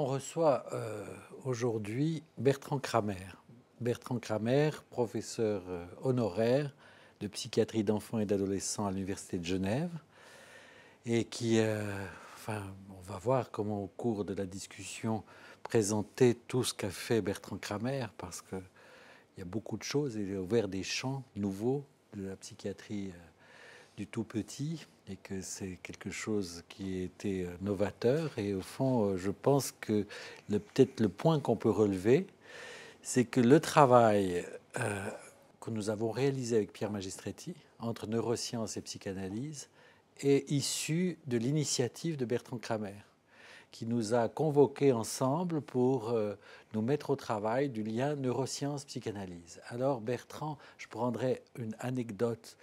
On reçoit euh, aujourd'hui Bertrand Kramer. Bertrand Kramer, professeur euh, honoraire de psychiatrie d'enfants et d'adolescents à l'Université de Genève, et qui, euh, enfin, on va voir comment au cours de la discussion présenter tout ce qu'a fait Bertrand Kramer, parce qu'il y a beaucoup de choses, il a ouvert des champs nouveaux de la psychiatrie du tout petit, et que c'est quelque chose qui était euh, novateur. Et au fond, euh, je pense que peut-être le point qu'on peut relever, c'est que le travail euh, que nous avons réalisé avec Pierre Magistretti entre neurosciences et psychanalyse est issu de l'initiative de Bertrand Kramer qui nous a convoqués ensemble pour nous mettre au travail du lien neurosciences-psychanalyse. Alors Bertrand, je prendrai une anecdote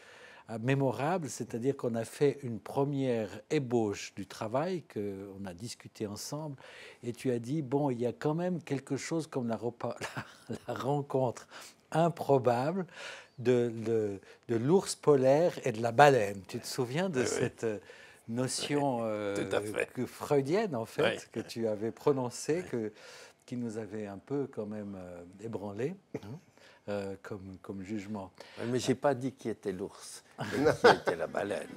euh, mémorable, c'est-à-dire qu'on a fait une première ébauche du travail que qu'on a discuté ensemble, et tu as dit bon, il y a quand même quelque chose comme la, rencontre improbable de, l'ours polaire et de la baleine. Tu te souviens de cette euh, notion euh, freudienne en fait que tu avais prononcée, que, qui nous avait un peu quand même ébranlés euh, ébranlé. Hein euh, comme, comme jugement. Mais je n'ai pas dit qui était l'ours, qui était la baleine.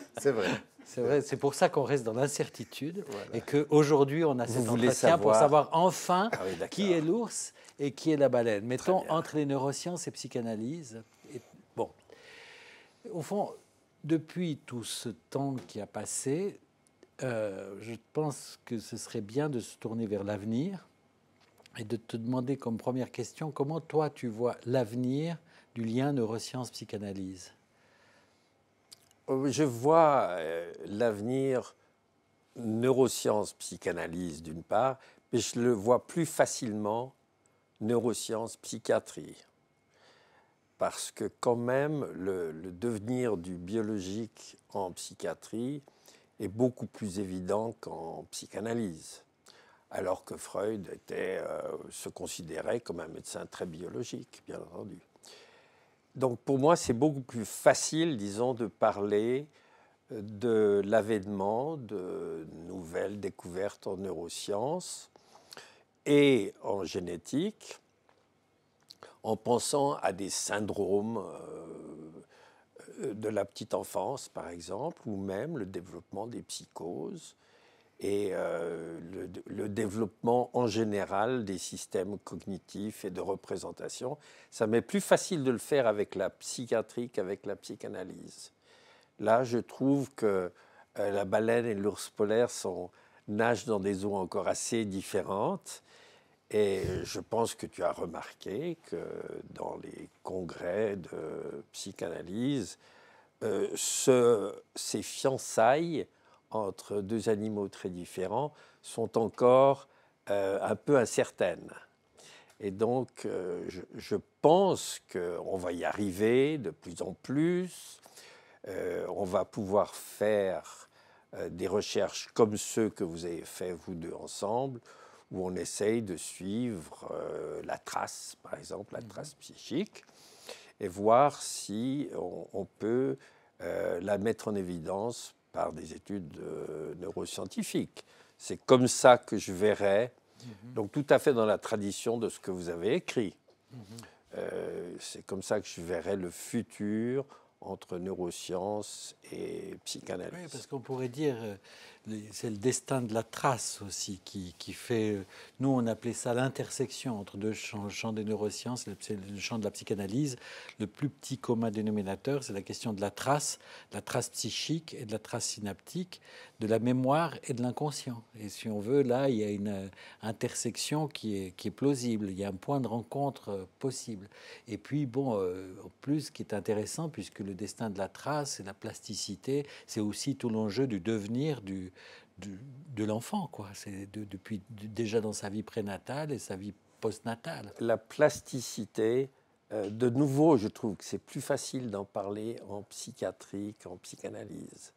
c'est vrai. C'est vrai, c'est pour ça qu'on reste dans l'incertitude et et qu'aujourd'hui on a cet Vous pour savoir enfin ah qui est l'ours et qui est la baleine. Mettons entre les neurosciences et psychanalyse. bon, au fond, depuis tout ce temps qui a passé, euh, je pense que ce serait bien de se tourner vers l'avenir et de te demander comme première question comment toi tu vois l'avenir du lien neurosciences-psychanalyse euh, Je vois euh, l'avenir neurosciences-psychanalyse d'une part, mais je le vois plus facilement neurosciences-psychiatrie. Parce que quand même, le, devenir du biologique en psychiatrie est beaucoup plus évident qu'en psychanalyse alors que Freud euh, se considérait comme un médecin très biologique, bien entendu. Donc pour moi, c'est beaucoup plus facile, disons, de parler euh, de l'avènement de nouvelles découvertes en neurosciences et en génétique, en pensant à des syndromes euh, de la petite enfance, par exemple, ou même le développement des psychoses et euh, le, développement en général des systèmes cognitifs et de représentation. Ça m'est plus facile de le faire avec la psychiatrie qu'avec la psychanalyse. Là, je trouve que euh, la baleine et l'ours polaire sont, nagent dans des eaux encore assez différentes. Et je pense que tu as remarqué que dans les congrès de psychanalyse, euh, ces fiançailles entre deux animaux très différents sont encore euh, un peu incertaines. Et donc, euh, je, je, pense qu'on va y arriver de plus en plus. Euh, on va pouvoir faire des recherches comme ceux que vous avez fait vous deux ensemble, où on essaye de suivre la trace, par exemple, la mmh. trace psychique, et voir si on peut la mettre en évidence par des études euh, neuroscientifiques. C'est comme ça que je verrais, mhm. donc tout à fait dans la tradition de ce que vous avez écrit. Mhm. Euh, c'est comme ça que je verrais le futur entre neurosciences et psychanalyse. Oui, parce qu'on pourrait dire, euh, c'est le destin de la trace aussi qui, fait. Euh, nous, on appelait ça l'intersection entre deux champs, le champ des neurosciences, le champ de la psychanalyse. Le plus petit commun dénominateur, c'est la question de la trace, la trace psychique et de la trace synaptique, de la mémoire et de l'inconscient. Et si on veut, là, il y a une euh, intersection qui est, qui est plausible. Il y a un point de rencontre euh, possible. Et puis, bon, en plus, ce qui est intéressant, puisque le destin de la trace et la plasticité, c'est aussi tout l'enjeu du devenir du de l'enfant, quoi. C'est depuis déjà dans sa vie prénatale et sa vie postnatale. La plasticité, euh, de nouveau, je trouve que c'est plus facile d'en parler en psychiatrie qu'en psychanalyse.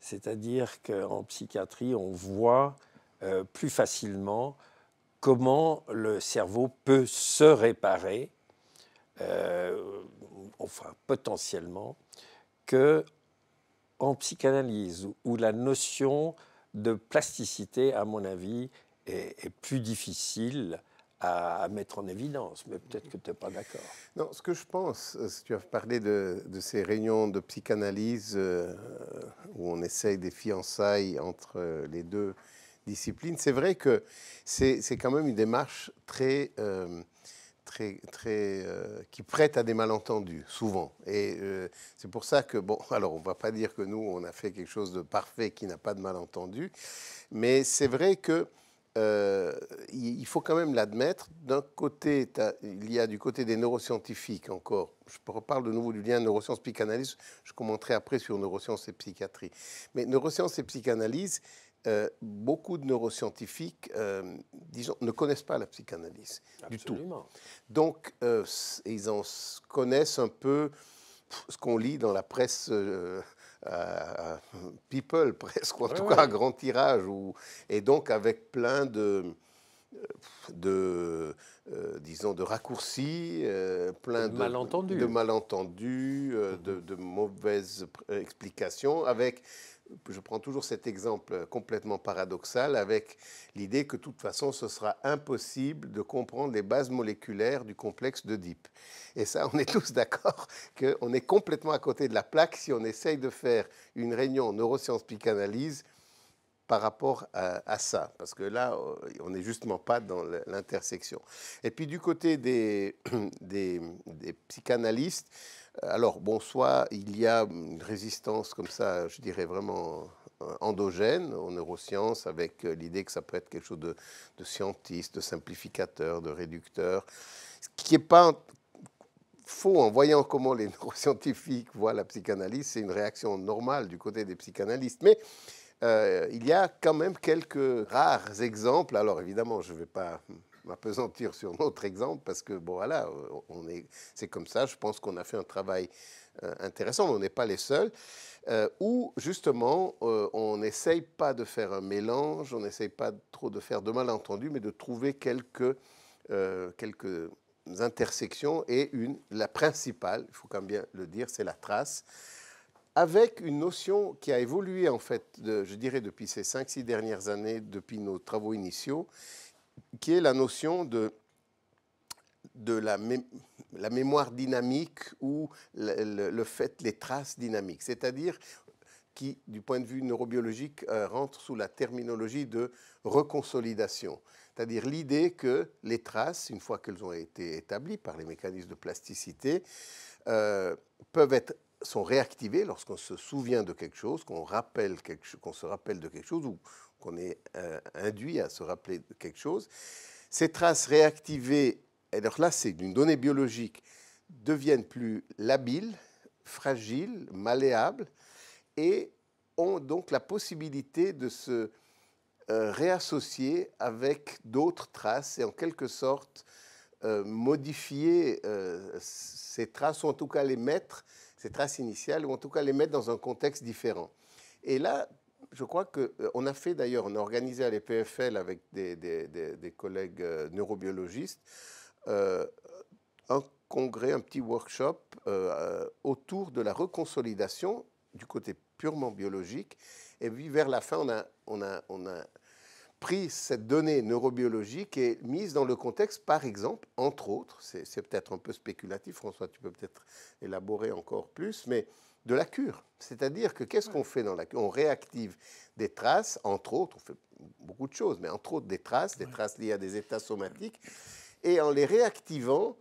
C'est-à-dire qu'en psychiatrie, on voit euh, plus facilement comment le cerveau peut se réparer, euh, enfin potentiellement, que en psychanalyse, où la notion de plasticité, à mon avis, est, plus difficile à, mettre en évidence. Mais peut-être que tu n'es pas d'accord. Non, ce que je pense, euh, si tu as parlé de, ces réunions de psychanalyse euh, où on essaye des fiançailles entre euh, les deux disciplines, c'est vrai que c'est quand même une démarche très très, très, euh, qui prête à des malentendus, souvent. Et euh, c'est pour ça que, bon, alors on ne va pas dire que nous, on a fait quelque chose de parfait qui n'a pas de malentendus, mais c'est vrai que euh, il faut quand même l'admettre. D'un côté, il y a du côté des neuroscientifiques encore. Je reparle de nouveau du lien neurosciences-psychanalyse. Je commenterai après sur neurosciences et psychiatrie. Mais neurosciences et psychanalyse, euh, beaucoup de neuroscientifiques, euh, disons, ne connaissent pas la psychanalyse du tout. Donc, euh, ils en connaissent un peu ce qu'on lit dans la presse People, presque, ou en tout cas à grand tirage, et donc avec plein de de disons de raccourcis, plein de, malentendus, de, de, mhm. de, mauvaises explications, avec je prends toujours cet exemple complètement paradoxal avec l'idée que de toute façon ce sera impossible de comprendre les bases moléculaires du complexe d'Oedipe. Et ça, on est tous d'accord qu'on est complètement à côté de la plaque si on essaye de faire une réunion neurosciences-psychanalyse par rapport à, ça, parce que là, euh, on n'est justement pas dans l'intersection. Et puis du côté des psychanalystes, alors, bon, soit il y a une résistance comme ça, je dirais vraiment euh, endogène en neurosciences, avec euh, l'idée que ça peut être quelque chose de, scientiste, de simplificateur, de réducteur, ce qui n'est pas faux en voyant comment les neuroscientifiques voient la psychanalyse, c'est une réaction normale du côté des psychanalystes. Mais euh, il y a quand même quelques rares exemples. Alors évidemment, je ne vais pas m'apesantir sur notre exemple parce que, bon, voilà, on est, c'est comme ça. Je pense qu'on a fait un travail euh, intéressant, intéressant. On n'est pas les seuls. Euh, où, justement, euh, on n'essaye pas de faire un mélange, on n'essaye pas trop de faire de malentendus, mais de trouver quelques, quelques intersections. Et une, la principale, il faut quand même bien le dire, c'est la trace avec une notion qui a évolué en fait, je dirais, depuis ces 5-6 dernières années, depuis nos travaux initiaux, qui est la notion de, de la, la mémoire dynamique ou le, fait, les traces dynamiques, c'est-à-dire qui, du point de vue neurobiologique, euh, rentre sous la terminologie de reconsolidation. C'est-à-dire l'idée que les traces, une fois qu'elles ont été établies par les mécanismes de plasticité, euh, peuvent être sont réactivées lorsqu'on se souvient de quelque chose, qu'on rappelle qu'on se rappelle de quelque chose ou qu'on est euh, induit à se rappeler de quelque chose. Ces traces réactivées, alors là c'est d'une donnée biologique, deviennent plus labiles, fragiles, malléables et ont donc la possibilité de se euh, réassocier avec d'autres traces et en quelque sorte euh, modifier ces traces, ou en tout cas les mettre, ces traces initiales, ou en tout cas les mettre dans un contexte différent. Et là, je crois qu'on euh, a fait d'ailleurs, on a organisé à l'EPFL avec des, collègues euh, neurobiologistes euh, un congrès, un petit workshop autour de la reconsolidation du côté purement biologique. Et puis vers la fin, on a, on a, on a pris cette donnée neurobiologique et mise dans le contexte, par exemple, entre autres, c'est peut-être un peu spéculatif, François, tu peux peut-être élaborer encore plus, mais de la cure. C'est-à-dire que qu'est-ce qu'on fait dans la cure On réactive des traces, entre autres, on fait beaucoup de choses, mais entre autres des traces, des traces liées à des états somatiques, et en les réactivant,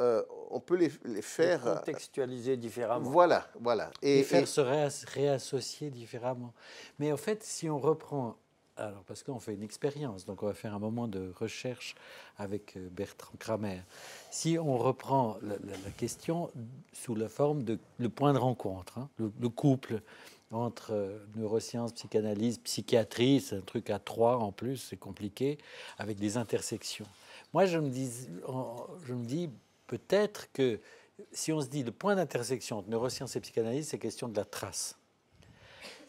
euh, on peut les, faire... Euh, contextualiser différemment. Voilà, voilà. Et, faire se réassocier différemment. Mais en fait, si on reprend alors, parce qu'on fait une expérience, donc on va faire un moment de recherche avec euh, Bertrand Kramer. Si on reprend la, question sous la forme de le point de rencontre, hein, le, couple entre euh, neurosciences, psychanalyse, psychiatrie, c'est un truc à trois en plus, c'est compliqué, avec des intersections. Moi, je me dis, je me dis peut-être que si on se dit le point d'intersection entre neurosciences et psychanalyse, c'est question de la trace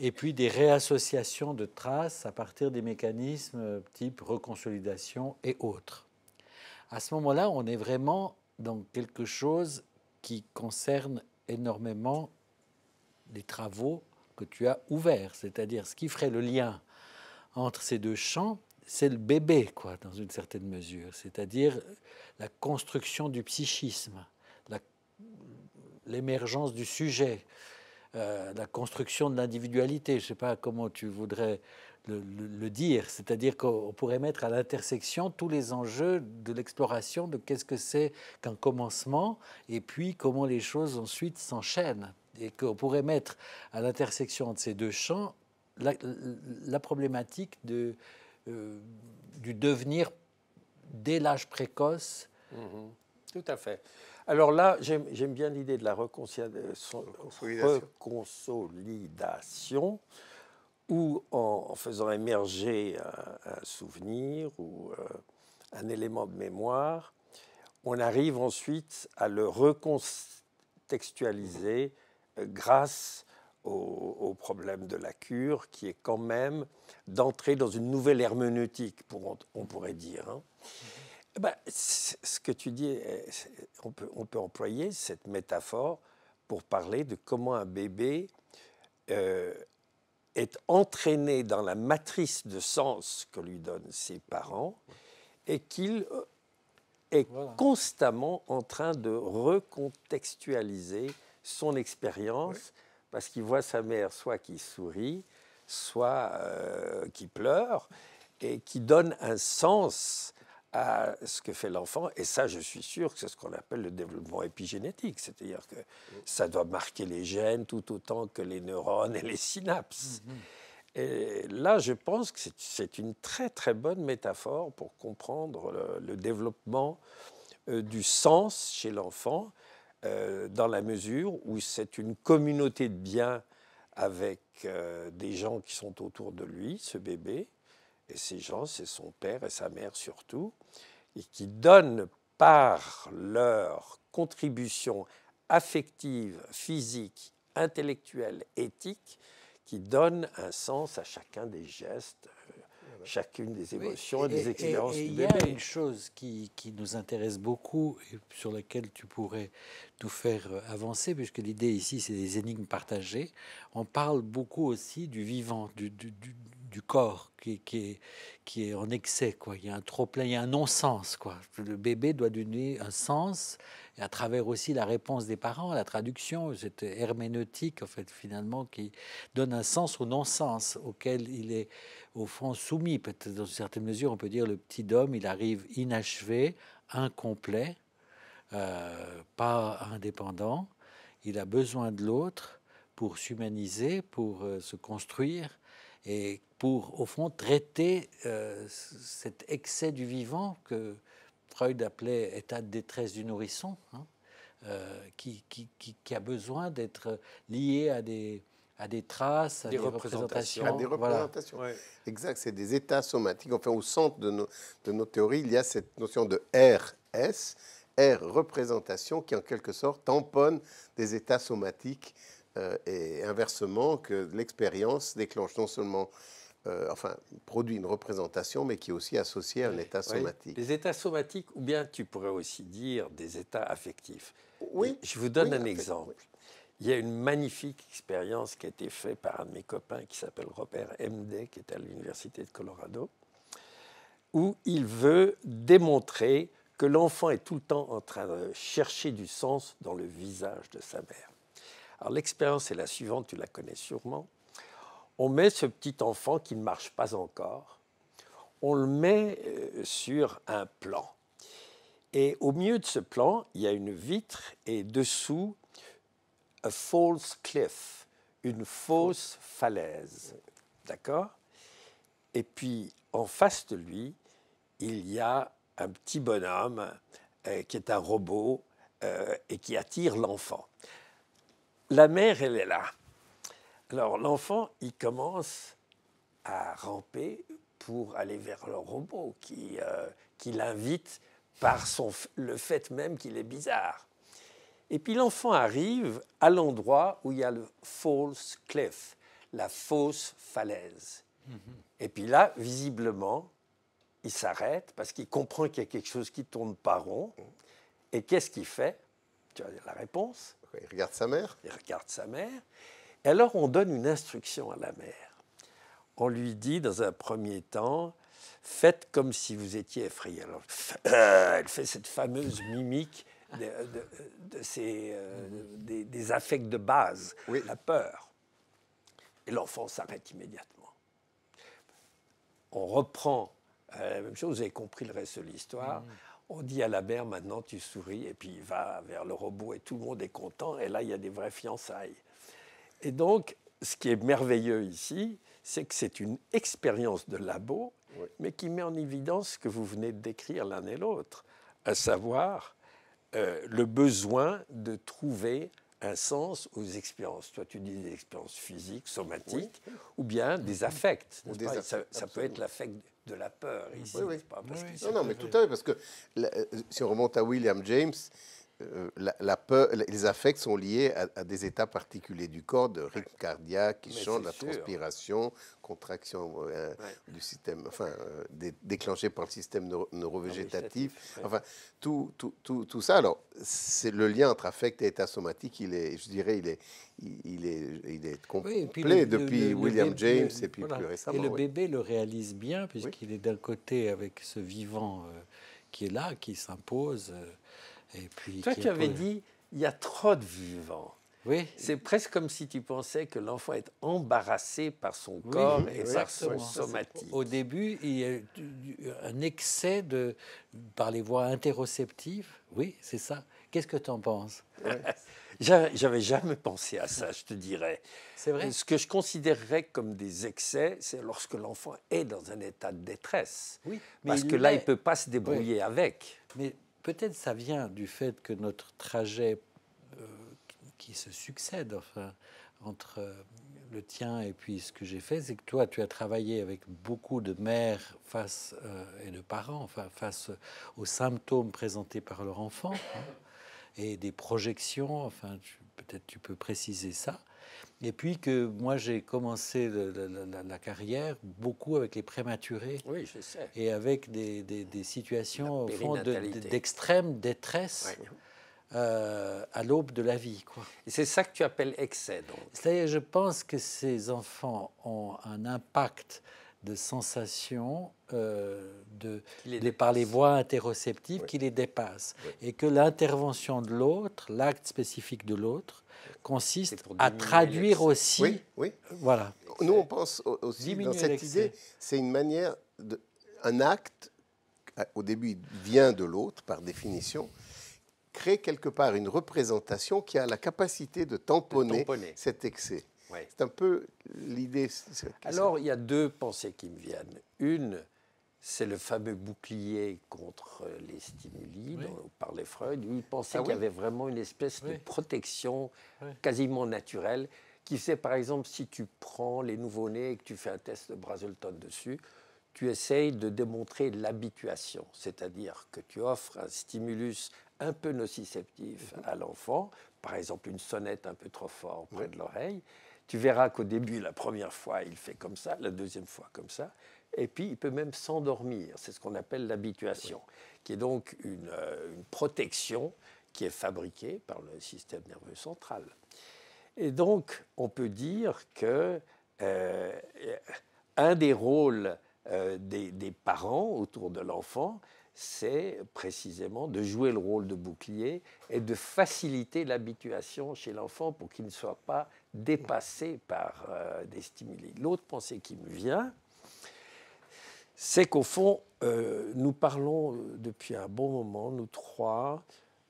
et puis des réassociations de traces à partir des mécanismes euh, type reconsolidation et autres. À ce moment-là, on est vraiment dans quelque chose qui concerne énormément les travaux que tu as ouverts, c'est-à-dire ce qui ferait le lien entre ces deux champs, c'est le bébé, quoi, dans une certaine mesure, c'est-à-dire la construction du psychisme, l'émergence du sujet, euh, la construction de l'individualité. Je ne sais pas comment tu voudrais le, dire. C'est-à-dire qu'on pourrait mettre à l'intersection tous les enjeux de l'exploration de qu'est-ce que c'est qu'un commencement et puis comment les choses ensuite s'enchaînent. Et qu'on pourrait mettre à l'intersection de ces deux champs la, problématique euh, du devenir dès l'âge précoce. Mmh tout à fait. Alors là, j'aime bien l'idée de la euh, reconsolidation, où, ou en, faisant émerger un, souvenir ou euh, un élément de mémoire, on arrive ensuite à le recontextualiser euh, grâce au, problème de la cure, qui est quand même d'entrer dans une nouvelle herméneutique, on, pourrait dire. Hein. Eh ben, ce que tu dis, eh, on peut, employer cette métaphore pour parler de comment un bébé euh, est entraîné dans la matrice de sens que lui donnent ses parents et qu'il euh, est constamment en train de recontextualiser son expérience parce qu'il voit sa mère soit qui sourit, soit euh, qui pleure et qui donne un sens à ce que fait l'enfant. Et ça, je suis sûr que c'est ce qu'on appelle le développement épigénétique. C'est-à-dire que ça doit marquer les gènes tout autant que les neurones et les synapses. Mm-hmm. Et là, je pense que c'est une très très bonne métaphore pour comprendre le, développement euh, du sens chez l'enfant, euh, dans la mesure où c'est une communauté de biens avec euh, des gens qui sont autour de lui, ce bébé, et ces gens, c'est son père et sa mère surtout, et qui donnent par leur contribution affective, physique, intellectuelle, éthique, qui donnent un sens à chacun des gestes, euh, chacune des émotions et, des expériences Il y a une chose qui, qui, nous intéresse beaucoup et sur laquelle tu pourrais nous faire euh, avancer, puisque l'idée ici, c'est des énigmes partagées. On parle beaucoup aussi du vivant, du, du, du du corps qui, qui, est, qui est en excès. Quoi. Il y a un trop-plein, il y a un non-sens. Quoi. Le bébé doit donner un sens, et à travers aussi la réponse des parents, la traduction, cette herméneutique, en fait, finalement, qui donne un sens au non-sens auquel il est, au fond, soumis. Peut-être, dans une certaine mesure, on peut dire le petit homme, il arrive inachevé, incomplet, euh, pas indépendant. Il a besoin de l'autre pour s'humaniser, pour euh, se construire. Et pour, au fond, traiter euh, cet excès du vivant que Freud appelait état de détresse du nourrisson, hein, euh, qui, qui, a besoin d'être lié à des, à des traces, à des, représentations. À des représentations. Exact, c'est des états somatiques. Enfin, au centre de nos, théories, il y a cette notion de RS, R représentation, qui en quelque sorte tamponne des états somatiques euh, et inversement que l'expérience déclenche non seulement euh, enfin, produit une représentation, mais qui est aussi associée à un état somatique. Les états somatiques, ou bien tu pourrais aussi dire des états affectifs. Oui. Je vous donne un exemple. Il y a une magnifique expérience qui a été faite par un de mes copains qui s'appelle Robert MD, qui est à l'Université de Colorado, où il veut démontrer que l'enfant est tout le temps en train de chercher du sens dans le visage de sa mère. Alors l'expérience est la suivante, tu la connais sûrement on met ce petit enfant qui ne marche pas encore, on le met euh, sur un plan. Et au milieu de ce plan, il y a une vitre et dessous, a false cliff, une fausse falaise. D'accord Et puis, en face de lui, il y a un petit bonhomme euh, qui est un robot euh, et qui attire l'enfant. La mère, elle est là. Alors l'enfant, il commence à ramper pour aller vers le robot qui, euh, qui l'invite par son, le fait même qu'il est bizarre. Et puis l'enfant arrive à l'endroit où il y a le false cliff, la fausse falaise. Mm-hmm. Et puis là, visiblement, il s'arrête parce qu'il comprend qu'il y a quelque chose qui tourne pas rond. Et qu'est-ce qu'il fait Tu as la réponse Il regarde sa mère. Il regarde sa mère. Et alors on donne une instruction à la mère. On lui dit dans un premier temps, faites comme si vous étiez effrayé. elle fait cette fameuse mimique de, ces, euh, des, affects de base, la peur. Et l'enfant s'arrête immédiatement. On reprend euh, la même chose, vous avez compris le reste de l'histoire. Mm. On dit à la mère, maintenant tu souris, et puis il va vers le robot, et tout le monde est content, et là il y a des vraies fiançailles. Et donc, ce qui est merveilleux ici, c'est que c'est une expérience de labo, mais qui met en évidence ce que vous venez de décrire l'un et l'autre, à savoir euh, le besoin de trouver un sens aux expériences. Toi, tu dis des expériences physiques, somatiques, ou bien mm-hmm. des affects. ça, peut être l'affect de la peur ici. Pas non, non, mais tout à fait, parce que euh, si on remonte à William James, euh, la, les affects sont liés à, des états particuliers du corps, de rythme cardiaque qui Mais change, la transpiration, contraction euh, du système, enfin, euh, déclenchée par le système neurovégétatif. Enfin, tout, tout, tout, ça, alors, c'est le lien entre affect et état somatique, il est, je dirais, il est, il est, il est complet depuis William James et puis plus récemment. Et le bébé le réalise bien, puisqu'il est d'un côté avec ce vivant qui est là, qui s'impose puis, Toi tu avais dit, il y a trop de vivants. Oui. C'est presque comme si tu pensais que l'enfant est embarrassé par son corps et par son somatique. Au début, il y a un excès de, par les voies interoceptives. Oui, c'est ça. Qu'est-ce que tu en penses J'avais jamais pensé à ça, je te dirais. C'est vrai. Ce que je considérerais comme des excès, c'est lorsque l'enfant est dans un état de détresse. Oui, parce que là, il ne peut pas se débrouiller avec. Mais peut-être ça vient du fait que notre trajet euh, qui se succède, enfin, entre le tien et puis ce que j'ai fait, c'est que toi, tu as travaillé avec beaucoup de mères face euh, et de parents, face aux symptômes présentés par leur enfant hein, et des projections. Enfin, peut-être tu peux préciser ça. Et puis que moi, j'ai commencé la, carrière beaucoup avec les prématurés. Oui, je sais. Et avec des, situations, d'extrême détresse. Euh, à l'aube de la vie. Quoi. Et c'est ça que tu appelles excès, donc C'est-à-dire, je pense que ces enfants ont un impact de sensation euh, de, par les voies interoceptives qui les dépassent. Et que l'intervention de l'autre, l'acte spécifique de l'autre, consiste à traduire aussi. Oui, Voilà. Nous, on pense aussi dans cette idée, c'est une manière, de, un acte, euh, au début, vient de l'autre, par définition, crée quelque part une représentation qui a la capacité de tamponner, cet excès. C'est un peu l'idée. Alors, il y a deux pensées qui me viennent. Une, c'est le fameux bouclier contre les stimuli par dont parlait Freud. il pensait ah qu'il y avait vraiment une espèce de protection quasiment naturelle qui sait, par exemple, si tu prends les nouveaux nés et que tu fais un test de Brazelton dessus, tu essayes de démontrer l'habituation, c'est-à-dire que tu offres un stimulus un peu nociceptif mhm. à l'enfant, par exemple une sonnette un peu trop forte près de l'oreille, tu verras qu'au début, la première fois, il fait comme ça, la deuxième fois comme ça, et puis il peut même s'endormir. C'est ce qu'on appelle l'habituation, qui est donc euh, une, protection qui est fabriquée par le système nerveux central. Et donc, on peut dire que euh, un des rôles euh, des, parents autour de l'enfant, c'est précisément de jouer le rôle de bouclier et de faciliter l'habituation chez l'enfant pour qu'il ne soit pas dépassé par des stimuli. L'autre pensée qui me vient, c'est qu'au fond, euh, nous parlons depuis un bon moment, nous trois,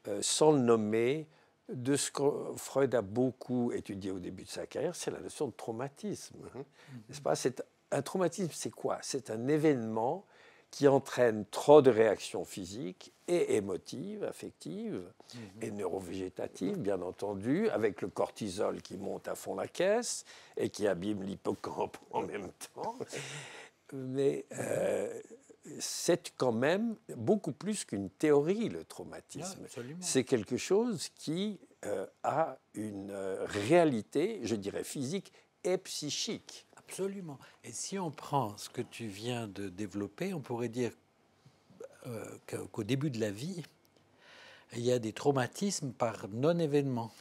euh, sans le nommer, de ce que Freud a beaucoup étudié au début de sa carrière, c'est la notion de traumatisme. Hein. Mm-hmm. n'est-ce pas Un traumatisme, c'est quoi C'est un événement qui entraîne trop de réactions physiques et émotives, affectives mm-hmm. et neurovégétatives, bien entendu, avec le cortisol qui monte à fond la caisse et qui abîme l'hippocampe en même temps. mais euh, c'est quand même beaucoup plus qu'une théorie, le traumatisme. Ah, c'est quelque chose qui euh, a une euh, réalité, je dirais, physique et psychique. Absolument. Et si on prend ce que tu viens de développer, on pourrait dire qu'au début de la vie, il y a des traumatismes par non-événement.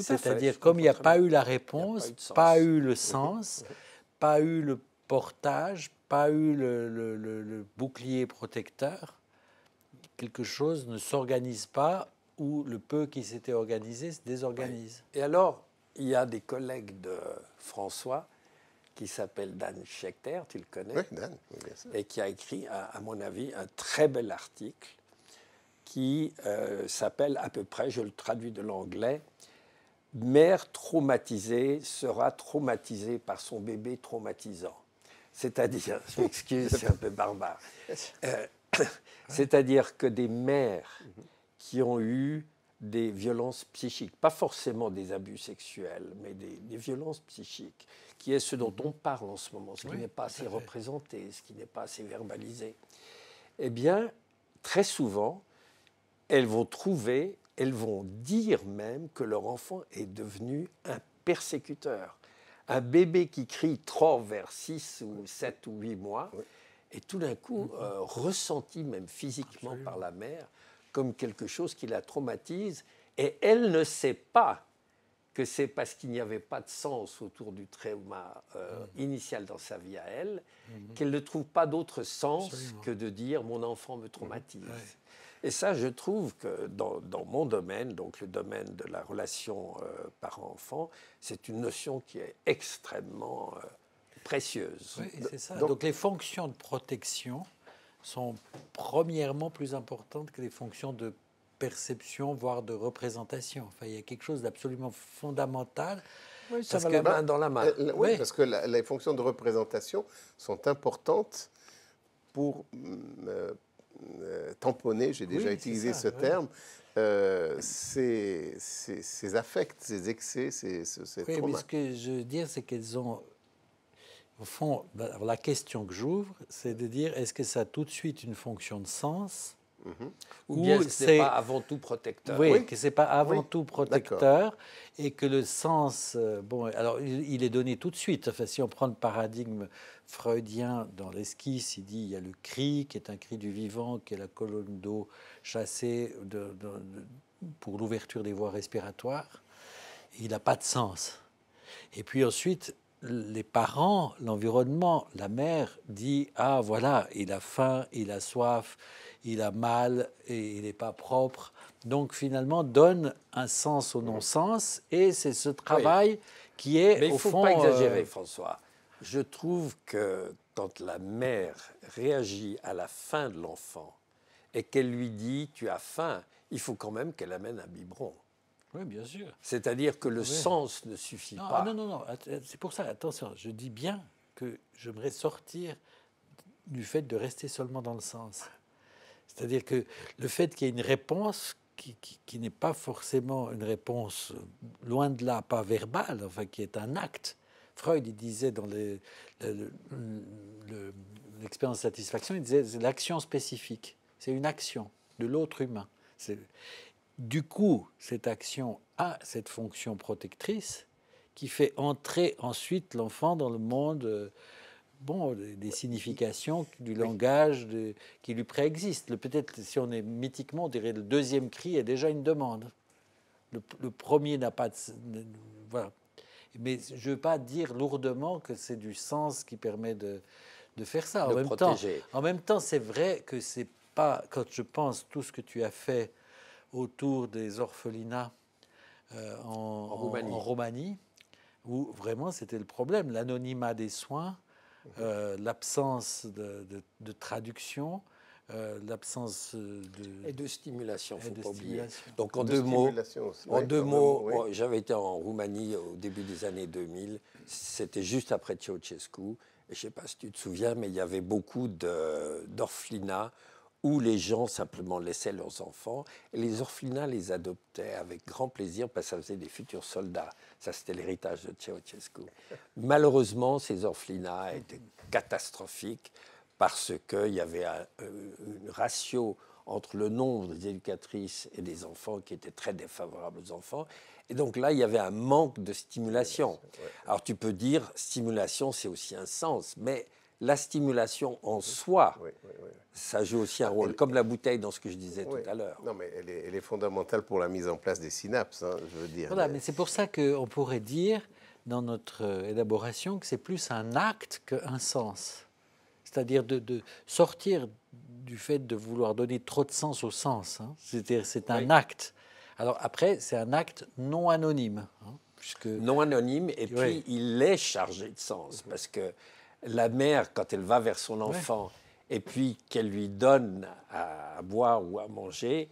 C'est-à-dire, comme il n'y a pas eu la réponse, pas eu le sens, pas eu le portage, pas eu le, bouclier protecteur, quelque chose ne s'organise pas ou le peu qui s'était organisé se désorganise. Et alors, il y a des collègues de François qui s'appelle Dan Schechter, tu le connais Oui, Dan, bien sûr. Et qui a écrit, à, mon avis, un très bel article qui euh, s'appelle à peu près, je le traduis de l'anglais, Mère traumatisée sera traumatisée par son bébé traumatisant. C'est-à-dire, je m'excuse, c'est un peu barbare. Euh, c'est-à-dire que des mères qui ont eu des violences psychiques, pas forcément des abus sexuels, mais des, violences psychiques, qui est ce dont on parle en ce moment, ce qui n'est pas assez représenté, ce qui n'est pas assez verbalisé, eh bien, très souvent, elles vont trouver, elles vont dire même que leur enfant est devenu un persécuteur un bébé qui crie trop vers 6 ou 7 ou 8 mois est tout d'un coup mm-hmm. euh, ressenti même physiquement par la mère comme quelque chose qui la traumatise et elle ne sait pas que c'est parce qu'il n'y avait pas de sens autour du trauma euh, mm-hmm. initial dans sa vie à elle, mm-hmm. qu'elle ne trouve pas d'autre sens que de dire mon enfant me traumatise. Et ça, je trouve que dans, mon domaine, donc le domaine de la relation euh, parent-enfant, c'est une notion qui est extrêmement euh, précieuse. Oui, c'est ça. Donc, les fonctions de protection sont premièrement plus importantes que les fonctions de perception, voire de représentation. Enfin, il y a quelque chose d'absolument fondamental. ça parce va que, dans la main. Euh, oui, parce que les fonctions de représentation sont importantes pour euh, tamponner, j'ai déjà utilisé ce terme, euh, ces, affectes, ces, affects, ces excès, ces, ce que je veux dire, c'est qu'elles ont. Au fond, ben, la question que j'ouvre, c'est de dire est-ce que ça a tout de suite une fonction de sens ou bien pas avant tout protecteur. Oui, que c'est pas avant tout protecteur et que le sens. Euh, bon, alors il est donné tout de suite. Enfin, si on prend le paradigme freudien dans l'esquisse, il dit il y a le cri qui est un cri du vivant, qui est la colonne d'eau chassée de, pour l'ouverture des voies respiratoires. Il n'a pas de sens. Et puis ensuite, les parents, l'environnement, la mère dit ah voilà, il a faim, il a soif, il a mal et il n'est pas propre. Donc finalement, donne un sens au non-sens et c'est ce travail qui est Mais au faut pas euh, exagérer, François. Je trouve que quand la mère réagit à la faim de l'enfant et qu'elle lui dit tu as faim, il faut quand même qu'elle amène un biberon. Oui, bien sûr. C'est-à-dire que le sens ne suffit pas. Ah non, non, non. C'est pour ça, attention, je dis bien que j'aimerais sortir du fait de rester seulement dans le sens. C'est-à-dire que le fait qu'il y ait une réponse qui, n'est pas forcément une réponse, loin de là, pas verbale, enfin, qui est un acte. Freud, il disait dans l'expérience de satisfaction, il disait c'est l'action spécifique, c'est une action de l'autre humain. Du coup, cette action a cette fonction protectrice qui fait entrer ensuite l'enfant dans le monde euh, bon, des significations du langage qui lui préexistent. Peut-être si on est mythiquement, on dirait le deuxième cri est déjà une demande. Le, premier n'a pas de, voilà. Mais je ne veux pas dire lourdement que c'est du sens qui permet de, faire ça. En même, temps, en même temps, c'est vrai que c'est pas quand je pense tout ce que tu as fait autour des orphelinats euh, en, Roumanie. où vraiment c'était le problème, l'anonymat des soins euh, l'absence de, traduction, euh, l'absence de... Et de stimulation, faut pas oublier. Donc en deux mots, en deux mots j'avais été en Roumanie au début des années 2000, c'était juste après Ceausescu, et je ne sais pas si tu te souviens, mais il y avait beaucoup d'orphelinats où les gens simplement laissaient leurs enfants. Et les orphelinats les adoptaient avec grand plaisir parce que ça faisait des futurs soldats. Ça, c'était l'héritage de Ceausescu. Malheureusement, ces orphelinats étaient catastrophiques parce qu'il y avait un, euh, ratio entre le nombre des éducatrices et des enfants qui était très défavorable aux enfants. Et donc là, il y avait un manque de stimulation. Alors tu peux dire, stimulation, c'est aussi un sens, mais la stimulation en soi, ça joue aussi un ah, rôle, comme la bouteille dans ce que je disais tout à l'heure. Non, mais elle est, fondamentale pour la mise en place des synapses, hein, je veux dire. Voilà, mais c'est pour ça qu'on pourrait dire, dans notre euh, élaboration, que c'est plus un acte qu'un sens. C'est-à-dire de, sortir du fait de vouloir donner trop de sens au sens. Hein. C'est-à-dire c'est un acte. Alors après, c'est un acte non anonyme. Hein, puisque... Non anonyme, et puis il est chargé de sens, parce que la mère, quand elle va vers son enfant et puis qu'elle lui donne à, boire ou à manger,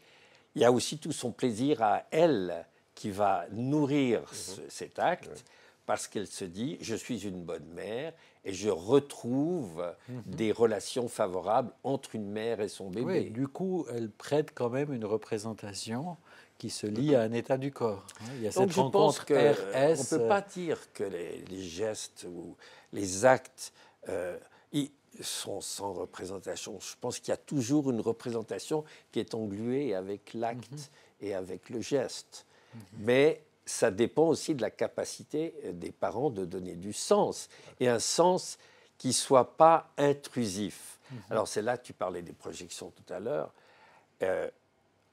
il y a aussi tout son plaisir à elle qui va nourrir mhm. cet acte parce qu'elle se dit je suis une bonne mère et je retrouve mhm. des relations favorables entre une mère et son bébé. du coup, elle prête quand même une représentation qui se mhm. lie à un état du corps. Hein. Il y a Donc je pense que euh, On ne peut euh, pas dire que les, gestes ou les actes euh, sont sans représentation. Je pense qu'il y a toujours une représentation qui est engluée avec l'acte mhm. et avec le geste. Mhm. Mais ça dépend aussi de la capacité des parents de donner du sens et un sens qui ne soit pas intrusif. Alors c'est là que tu parlais des projections tout à l'heure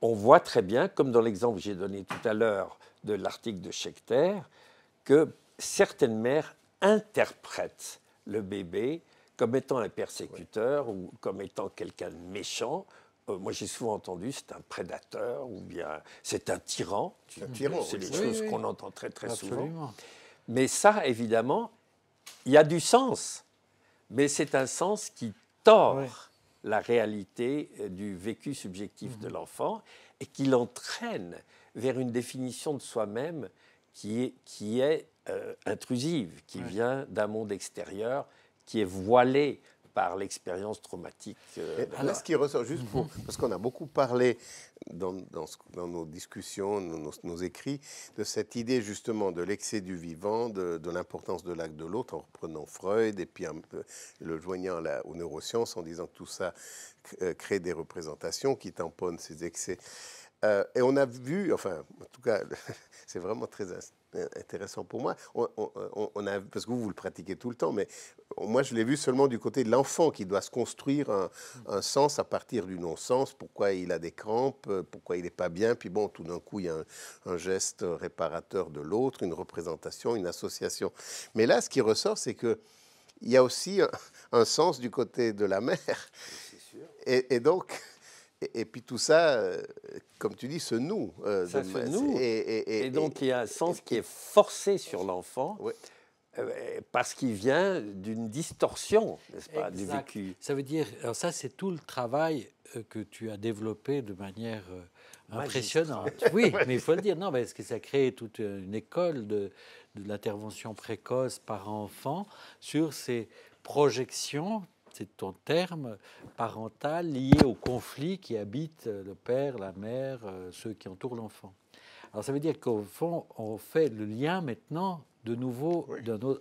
on voit très bien, comme dans l'exemple que j'ai donné tout à l'heure de l'article de Schechter, que certaines mères interprètent le bébé comme étant un persécuteur ou comme étant quelqu'un de méchant. Euh, moi, j'ai souvent entendu c'est un prédateur ou bien c'est un tyran. C'est des choses qu'on entend très très souvent. Mais ça, évidemment, il y a du sens, mais c'est un sens qui tord la réalité euh, du vécu subjectif de mhm. l'enfant et qui l'entraîne vers une définition de soi-même qui est, qui est euh, intrusive, qui vient d'un monde extérieur, qui est voilé par l'expérience traumatique. Euh, ce qui ressort juste pour. Mhm. Parce qu'on a beaucoup parlé dans, nos discussions, nos, nos, écrits, de cette idée justement de l'excès du vivant, de, l'importance de l'acte de l'autre, en reprenant Freud et puis un, le joignant aux neurosciences en disant que tout ça euh, crée des représentations qui tamponnent ces excès. Euh, et on a vu, enfin, en tout cas, c'est vraiment très euh, intéressant pour moi. On, a, parce que vous, vous le pratiquez tout le temps, mais moi, je l'ai vu seulement du côté de l'enfant qui doit se construire un, mm. sens à partir du non-sens, pourquoi il a des crampes, euh, pourquoi il n'est pas bien, puis bon, tout d'un coup, il y a un, geste réparateur de l'autre, une représentation, une association. Mais là, ce qui ressort, c'est que il y a aussi un, sens du côté de la mère. Et, et donc, et, puis tout ça, euh, comme tu dis, se noue. Euh, ça se Et, donc il y a un sens qui est forcé sur l'enfant. Euh, parce qu'il vient d'une distorsion, n'est-ce pas, du vécu. Ça veut dire, ça c'est tout le travail que tu as développé de manière impressionnante. oui, mais il faut le dire, non, parce que ça crée toute une école de, de l'intervention précoce par enfant sur ces projections c'est ton terme, parental lié au conflit qui habite euh, le père, la mère, euh, ceux qui entourent l'enfant. Alors ça veut dire qu'au fond, on fait le lien maintenant de nouveau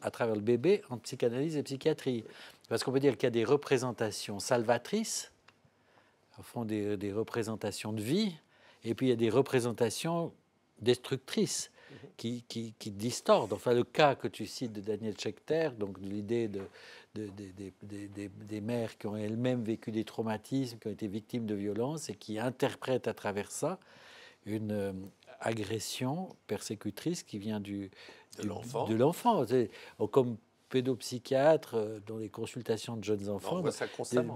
à travers le bébé en psychanalyse et psychiatrie. Parce qu'on peut dire qu'il y a des représentations salvatrices, au fond des, euh, représentations de vie, et puis il y a des représentations destructrices. Mhm. Qui, qui, distordent. Enfin, le cas que tu cites de Daniel Schechter, donc l'idée de, des mères qui ont elles-mêmes vécu des traumatismes, qui ont été victimes de violences et qui interprètent à travers ça une euh, agression persécutrice qui vient du, de l'enfant. Oh, comme pédopsychiatre, euh, dans les consultations de jeunes enfants, ça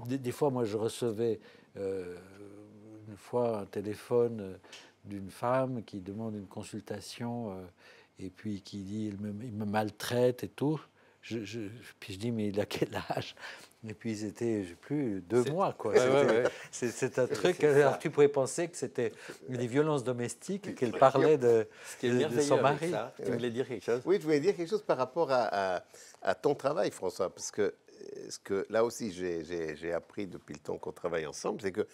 des, des, fois, moi, je recevais euh, une fois un téléphone d'une femme qui demande une consultation et puis qui dit il me maltraite et tout je, puis je dis, mais il a quel âge Et puis ils étaient, je sais plus, deux mois, quoi. C'est un truc. Alors tu pourrais penser que c'était des violences domestiques qu'elle parlait de, son mari. tu voulais dire quelque chose Oui, je voulais dire quelque chose par rapport à, à ton travail, François, parce que, ce que là aussi j'ai appris depuis le temps qu'on travaille ensemble, c'est que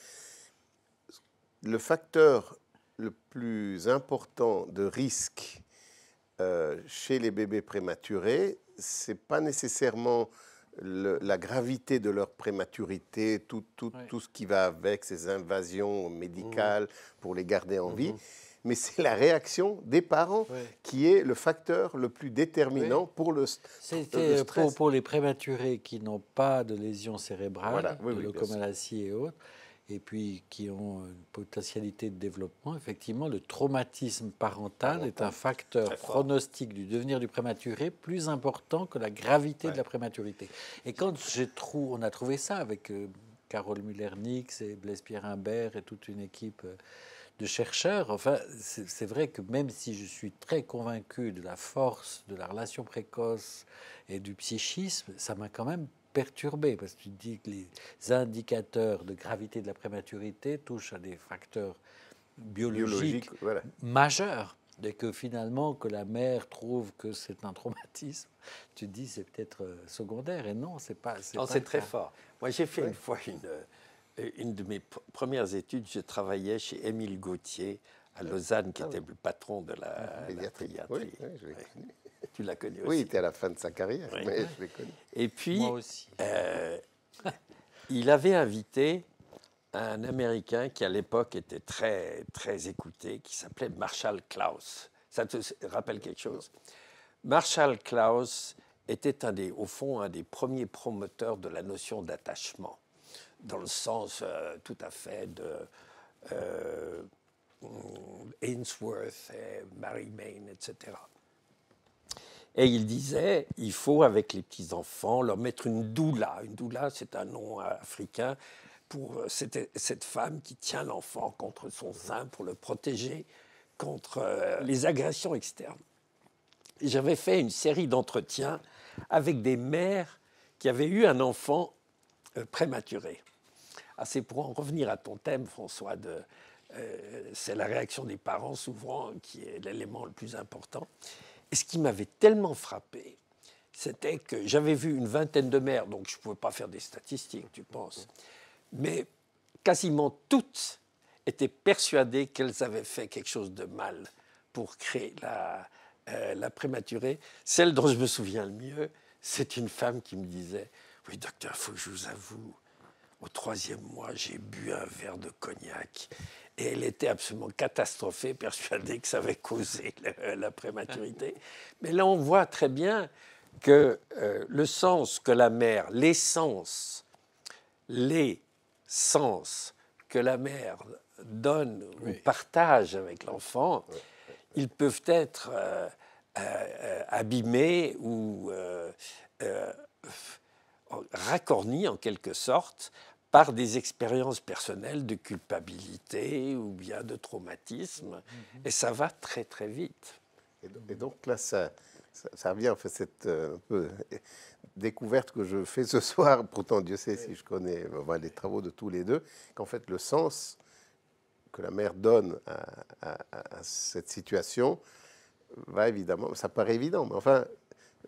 le facteur le plus important de risque euh, chez les bébés prématurés, ce n'est pas nécessairement la gravité de leur prématurité, tout, ce qui va avec, ces invasions médicales mmh. pour les garder en vie, mmh. mais c'est la réaction des parents qui est le facteur le plus déterminant pour le, euh, stress. Pour, pour, les prématurés qui n'ont pas de lésions cérébrales, le de et autres, et puis qui ont une potentialité de développement, effectivement, le traumatisme parental est un facteur pronostique du devenir du prématuré plus important que la gravité de la prématurité. Et quand j'ai on a trouvé ça avec euh, Carole Muller-Nix et Blaise Pierre Imbert et toute une équipe euh, de chercheurs, enfin, c'est vrai que même si je suis très convaincu de la force de la relation précoce et du psychisme, ça m'a quand même perturbé, parce que tu dis que les indicateurs de gravité de la prématurité touchent à des facteurs biologiques majeurs, et que finalement, que la mère trouve que c'est un traumatisme, tu dis c'est peut-être euh, secondaire, et non, c'est pas. C'est non, c'est très fort. Moi, j'ai fait une fois une, euh, une de mes premières études, je travaillais chez Émile Gauthier à ah. Lausanne, qui ah était le patron de la, ah, pédiatrie. Tu connu aussi. Oui, il était à la fin de sa carrière, mais je Et puis, euh, il avait invité un Américain qui, à l'époque, était très, très écouté, qui s'appelait Marshall Klaus. Ça te rappelle quelque chose Marshall Klaus était, un des, au fond, un des premiers promoteurs de la notion d'attachement, dans le sens euh, tout à fait de... Euh, Ainsworth, Mary Main, etc. Et il disait, il faut avec les petits-enfants leur mettre une doula. Une doula, c'est un nom euh, africain pour euh, cette, cette femme qui tient l'enfant contre son sein pour le protéger contre euh, les agressions externes. J'avais fait une série d'entretiens avec des mères qui avaient eu un enfant prématuré. Ah, c'est pour en revenir à ton thème, François, c'est la réaction des parents souvent qui est l'élément le plus important. Et ce qui m'avait tellement frappé, c'était que j'avais vu une vingtaine de mères, donc je ne pouvais pas faire des statistiques, tu penses. Mais quasiment toutes étaient persuadées qu'elles avaient fait quelque chose de mal pour créer la, euh, prématurée. Celle dont je me souviens le mieux, c'est une femme qui me disait, oui docteur, faut que je vous avoue, au troisième mois, j'ai bu un verre de cognac et elle était absolument catastrophée, persuadée que ça avait causé la, prématurité. Mais là, on voit très bien que euh, le sens que la mère, les sens, les sens que la mère donne ou partage avec l'enfant, ils peuvent être euh, euh, abîmés ou racornie en quelque sorte par des expériences personnelles de culpabilité ou bien de traumatisme. Mhm. Et ça va très très vite. Et donc là, ça, ça, revient à cette euh, euh, découverte que je fais ce soir. Pourtant, Dieu sait si je connais euh, les travaux de tous les deux, qu'en fait, le sens que la mère donne à, à, cette situation va évidemment, ça paraît évident, mais enfin,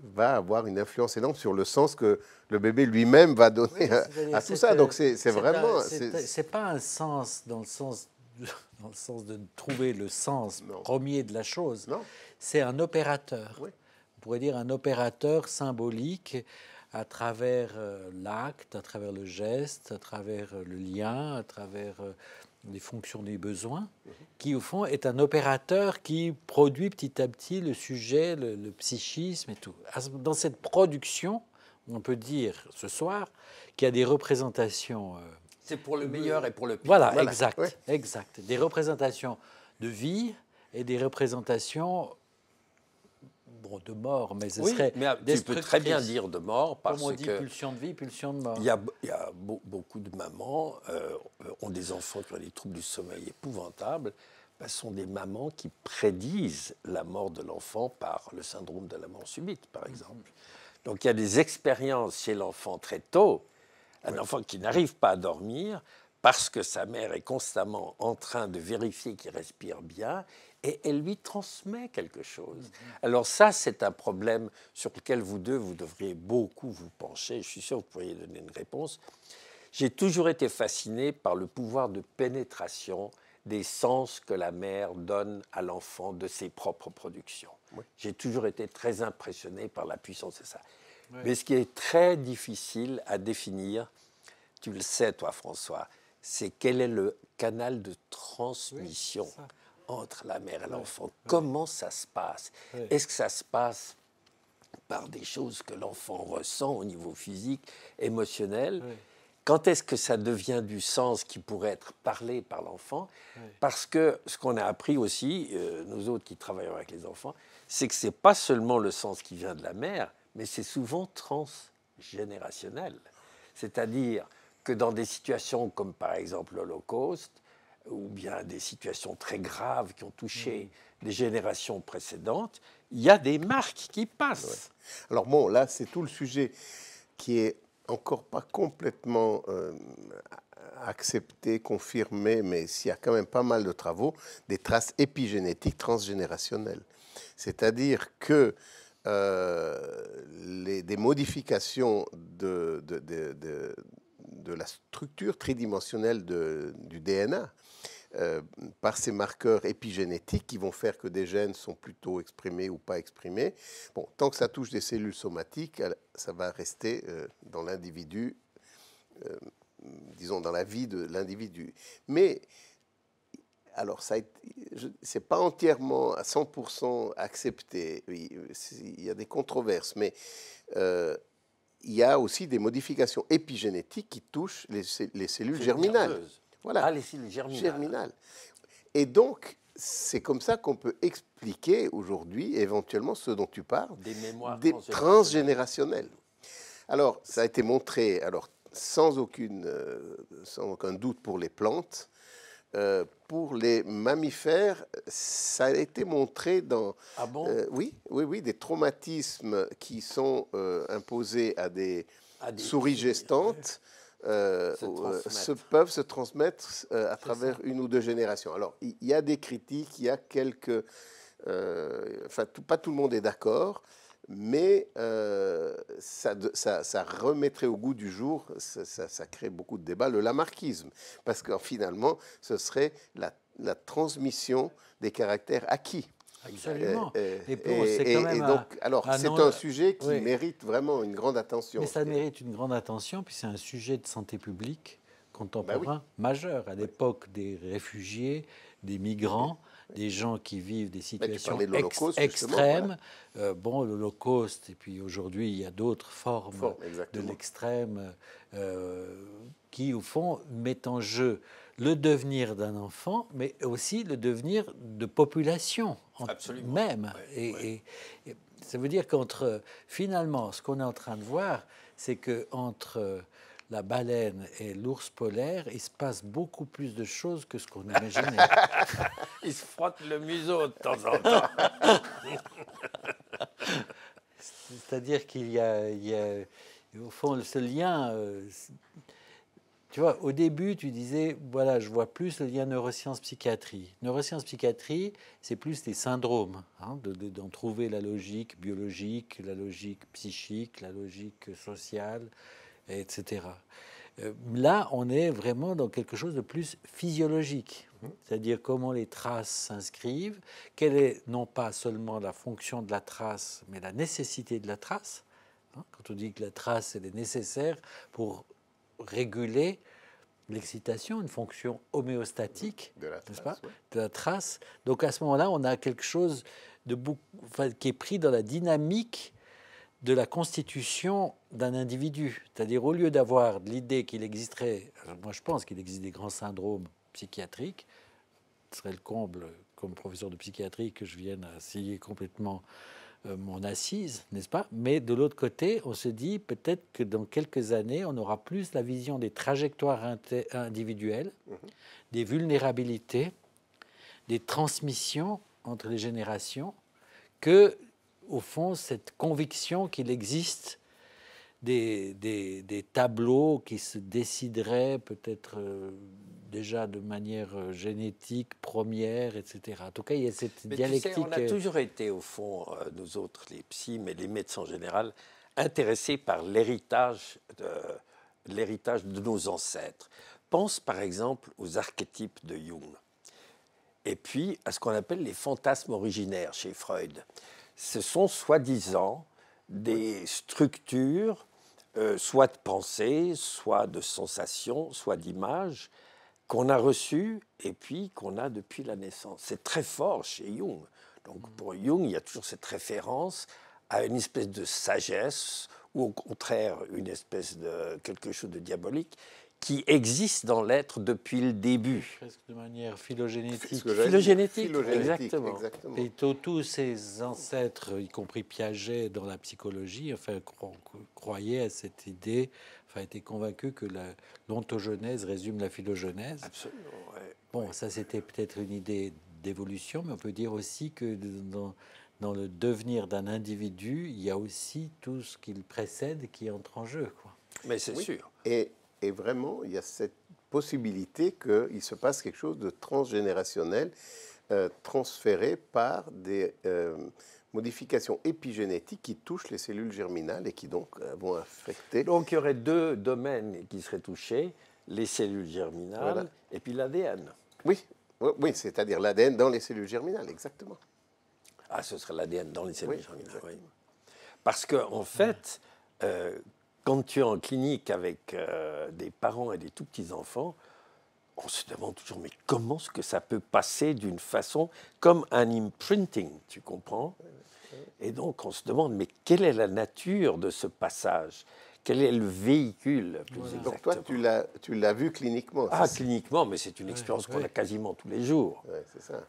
va avoir une influence énorme sur le sens que le bébé lui-même va donner à, tout ça. Donc c'est vraiment... C'est pas un sens dans le sens, dans le sens de trouver le sens premier de la chose. C'est un opérateur. Oui. On pourrait dire un opérateur symbolique à travers euh, l'acte, à travers le geste, à travers euh, le lien, à travers euh, des fonctions des besoins, qui au fond est un opérateur qui produit petit à petit le sujet, le, psychisme et tout. Dans cette production, on peut dire ce soir qu'il y a des représentations. Euh, C'est pour le meilleur et pour le pire. Voilà, exact, exact. Des représentations de vie et des représentations bon, de mort, mais ce ah, tu peux très bien dire de mort parce Comme on pulsion de vie, pulsion de mort. Il y a, beaucoup de mamans euh, ont des enfants qui ont des troubles du sommeil épouvantables. Bah, ce sont des mamans qui prédisent la mort de l'enfant par le syndrome de la mort subite, par mhm. exemple. Donc il y a des expériences chez l'enfant très tôt, un enfant qui n'arrive pas à dormir parce que sa mère est constamment en train de vérifier qu'il respire bien et elle lui transmet quelque chose. Mhm. Alors ça, c'est un problème sur lequel vous deux, vous devriez beaucoup vous pencher. Je suis sûr que vous pourriez donner une réponse. J'ai toujours été fasciné par le pouvoir de pénétration des sens que la mère donne à l'enfant de ses propres productions. J'ai toujours été très impressionné par la puissance de ça. Mais ce qui est très difficile à définir, tu le sais toi François, c'est quel est le canal de transmission entre la mère et l'enfant. Comment ça se passe Est-ce que ça se passe par des choses que l'enfant ressent au niveau physique, émotionnel Quand est-ce que ça devient du sens qui pourrait être parlé par l'enfant Parce que ce qu'on a appris aussi, euh, nous autres qui travaillons avec les enfants, c'est que ce n'est pas seulement le sens qui vient de la mère, mais c'est souvent transgénérationnel. C'est-à-dire que dans des situations comme par exemple l'Holocauste, ou bien des situations très graves qui ont touché des mm. les générations précédentes, il y a des marques qui passent. Alors bon, là, c'est tout le sujet qui est encore pas complètement euh, accepté, confirmé, mais s'il y a quand même pas mal de travaux, des traces épigénétiques transgénérationnelles. C'est-à-dire que euh, des modifications de, de, la structure tridimensionnelle du DNA euh, par ces marqueurs épigénétiques qui vont faire que des gènes sont plutôt exprimés ou pas exprimés. Bon, tant que ça touche des cellules somatiques, ça va rester euh, dans l'individu, euh, disons dans la vie de l'individu. Mais alors, ce n'est pas entièrement à 100% accepté. Il y a des controverses, mais il y a aussi des modifications épigénétiques qui touchent les, cellules germinales. Voilà. les cils germinales. Et donc, c'est comme ça qu'on peut expliquer aujourd'hui, éventuellement, ce dont tu parles, des mémoires des transgénérationnelles. Alors, ça a été montré, alors sans, aucune, euh, sans aucun doute pour les plantes. Euh, pour les mammifères, ça a été montré dans. Ah bon euh, Oui, oui, oui, des traumatismes qui sont imposés à des, souris gestantes. Euh, euh, se, peuvent se transmettre euh, à travers une ou deux générations. Alors, il y, a des critiques, il y a quelques... Enfin, pas tout le monde est d'accord, mais ça, ça, remettrait au goût du jour, ça, crée beaucoup de débats, le lamarckisme. Parce que finalement, ce serait la, la transmission des caractères acquis. Absolument. Et, alors, c'est un sujet qui mérite vraiment une grande attention. Mais ça mérite une grande attention, puis c'est un sujet de santé publique contemporain bah majeur, à l'époque des réfugiés, des migrants des gens qui vivent des bah, situations extrêmes. bon euh, le bon, l'Holocauste, et puis aujourd'hui, il y a d'autres formes de l'extrême euh, qui, au fond, mettent en jeu le devenir d'un enfant, mais aussi le devenir de population même. et, ça veut dire qu'entre finalement, ce qu'on est en train de voir, c'est que entre euh, la baleine et l'ours polaire, il se passe beaucoup plus de choses que ce qu'on imaginait. il se frotte le museau de temps en temps. C'est-à-dire qu'il y a, au fond, ce lien euh, tu vois, au début, tu disais, voilà, je vois plus le lien neurosciences-psychiatrie. Neurosciences-psychiatrie, c'est plus des syndromes, hein, d'en trouver la logique biologique, la logique psychique, la logique sociale, etc. Euh, là, on est vraiment dans quelque chose de plus physiologique, mmh. c'est-à-dire comment les traces s'inscrivent, quelle est non pas seulement la fonction de la trace, mais la nécessité de la trace. Hein. quand on dit que la trace, elle est nécessaire pour réguler l'excitation, une fonction homéostatique de la, trace, pas Donc à ce moment-là, on a quelque chose de qui est pris dans la dynamique de la constitution d'un individu. C'est-à-dire au lieu d'avoir l'idée qu'il existerait, moi je pense qu'il existe des grands syndromes psychiatriques, ce serait le comble comme professeur de psychiatrie que je vienne essayer complètement euh, mon assise, n'est-ce pas Mais de l'autre côté, on se dit peut-être que dans quelques années, on aura plus la vision des trajectoires individuelles, mhm. des vulnérabilités, des transmissions entre les générations, que, au fond, cette conviction qu'il existe des, des, tableaux qui se décideraient peut-être euh, déjà de manière euh, génétique, première, etc. En tout cas, il y a cette dialectique. on a euh, toujours été, au fond, nous autres, les psys, mais les médecins en général, intéressés par l'héritage de, l'héritage de nos ancêtres. Pense par exemple aux archétypes de Jung et puis à ce qu'on appelle les fantasmes originaires chez Freud. Ce sont soi-disant des structures euh, soit de pensée, soit de sensation, soit d'image, qu'on a reçue et puis qu'on a depuis la naissance. C'est très fort chez Jung. Donc mm. pour Jung, il y a toujours cette référence à une espèce de sagesse ou au contraire une espèce de quelque chose de diabolique qui existe dans l'être depuis le début. Presque de manière phylogénétique. Phylogénétique, exactement. Et tous ces ancêtres, y compris Piaget dans la psychologie, enfin, croyaient à cette idée, enfin, étaient convaincus que l'ontogenèse résume la phylogénèse. Absolument. Bon, ça c'était peut-être une idée d'évolution, mais on peut dire aussi que dans, le devenir d'un individu, il y a aussi tout ce qu'il précède qui entre en jeu. Quoi. Mais c'est sûr. Et et vraiment, il y a cette possibilité qu'il se passe quelque chose de transgénérationnel, euh, transféré par des euh, modifications épigénétiques qui touchent les cellules germinales et qui donc euh, vont affecter. Donc il y aurait deux domaines qui seraient touchés, les cellules germinales et puis l'ADN. Oui, oui, c'est-à-dire l'ADN dans les cellules germinales, exactement. Ah, ce serait l'ADN dans les cellules germinales, oui. Parce qu'en en fait, quand tu es en clinique avec euh, des parents et des tout petits enfants, on se demande toujours mais comment est-ce que ça peut passer d'une façon comme un imprinting, tu comprends Et donc on se demande mais quelle est la nature de ce passage quel est le véhicule Donc toi, tu l'as, vu cliniquement. Ah, cliniquement, mais c'est une expérience qu'on a quasiment tous les jours. Ouais, c'est ça.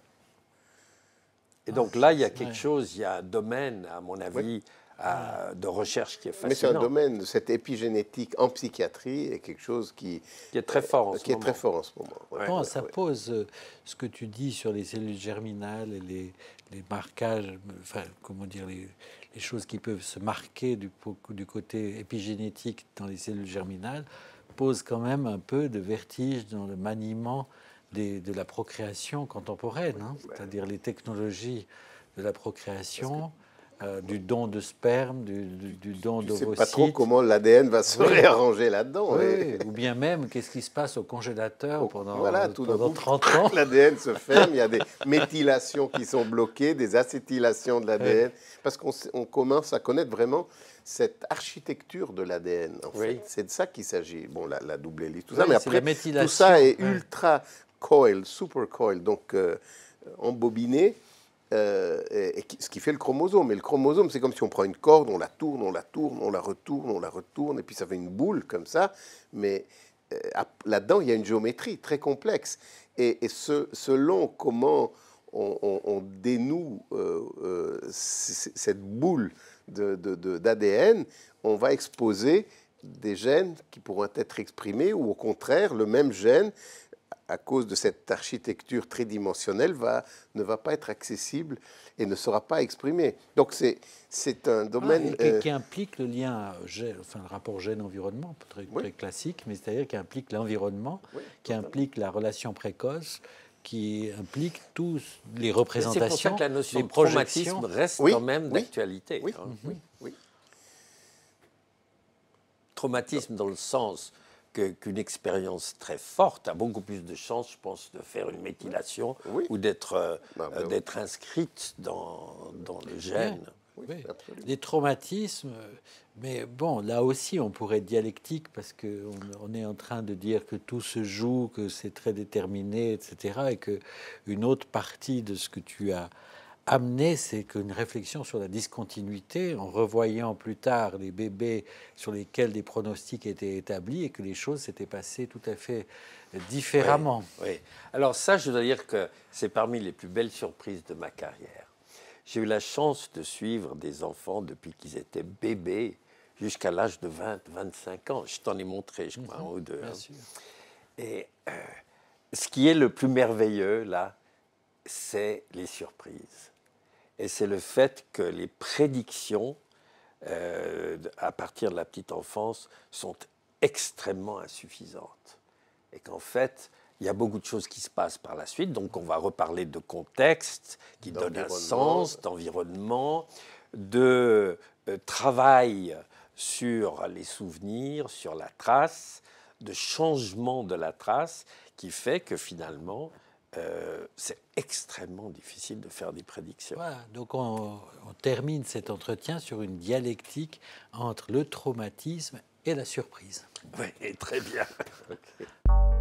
Et donc ah, là, il y a quelque chose, il y a un domaine, à mon avis, euh, de recherche qui est fascinant. Mais c'est un domaine, cette épigénétique en psychiatrie est quelque chose qui, est très fort en ce moment. ça pose euh, ce que tu dis sur les cellules germinales et les, marquages, enfin, comment dire, les, choses qui peuvent se marquer du, côté épigénétique dans les cellules germinales, pose quand même un peu de vertige dans le maniement de la procréation contemporaine, hein. c'est-à-dire les technologies de la procréation euh, du don de sperme, du, du, don d'ovocytes. Je ne sais pas trop comment l'ADN va se réarranger là-dedans. Ou bien même, qu'est-ce qui se passe au congélateur pendant, 30 euh, ans L'ADN se ferme, il y a des méthylations qui sont bloquées, des acétylations de l'ADN, parce qu'on commence à connaître vraiment cette architecture de l'ADN. C'est de ça qu'il s'agit. Bon, la, double hélice, tout ça, mais après, tout ça est ultra coil, super coil, donc euh, embobiné euh, et, ce qui fait le chromosome. Et le chromosome, c'est comme si on prend une corde, on la tourne, on la tourne, on la retourne, on la retourne, et puis ça fait une boule comme ça. Mais euh, là-dedans, il y a une géométrie très complexe. Et, selon comment on, dénoue euh, cette boule d'ADN, de, on va exposer des gènes qui pourront être exprimés ou au contraire le même gène à cause de cette architecture tridimensionnelle, va, ne va pas être accessible et ne sera pas exprimé. Donc c'est un domaine... Ah, euh, qui, implique le lien, euh, enfin le rapport gène-environnement, très, être très, classique, mais c'est-à-dire qui implique l'environnement, qui implique la relation précoce, qui implique tous les représentations, pour la notion les de reste quand même d'actualité. Oui, oui, oui, Traumatisme dans le sens qu'une expérience très forte a beaucoup plus de chances, je pense, de faire une méthylation ou euh, bah, bah d'être inscrite dans, le gène. des traumatismes, mais bon, là aussi, on pourrait être dialectique parce qu'on on est en train de dire que tout se joue, que c'est très déterminé, etc., et que une autre partie de ce que tu as amener, c'est qu'une réflexion sur la discontinuité, en revoyant plus tard les bébés sur lesquels des pronostics étaient établis et que les choses s'étaient passées tout à fait différemment. Oui, Alors ça, je dois dire que c'est parmi les plus belles surprises de ma carrière. J'ai eu la chance de suivre des enfants depuis qu'ils étaient bébés jusqu'à l'âge de 20-25 ans. Je t'en ai montré, je crois, mhm, Bien hein. sûr. Et euh, ce qui est le plus merveilleux, là, c'est les surprises et c'est le fait que les prédictions euh, à partir de la petite enfance sont extrêmement insuffisantes. Et qu'en fait, il y a beaucoup de choses qui se passent par la suite, donc on va reparler de contexte qui donne un sens, d'environnement, de euh, travail sur les souvenirs, sur la trace, de changement de la trace, qui fait que finalement, euh, c'est extrêmement difficile de faire des prédictions. Voilà, donc on, termine cet entretien sur une dialectique entre le traumatisme et la surprise. Oui, très bien.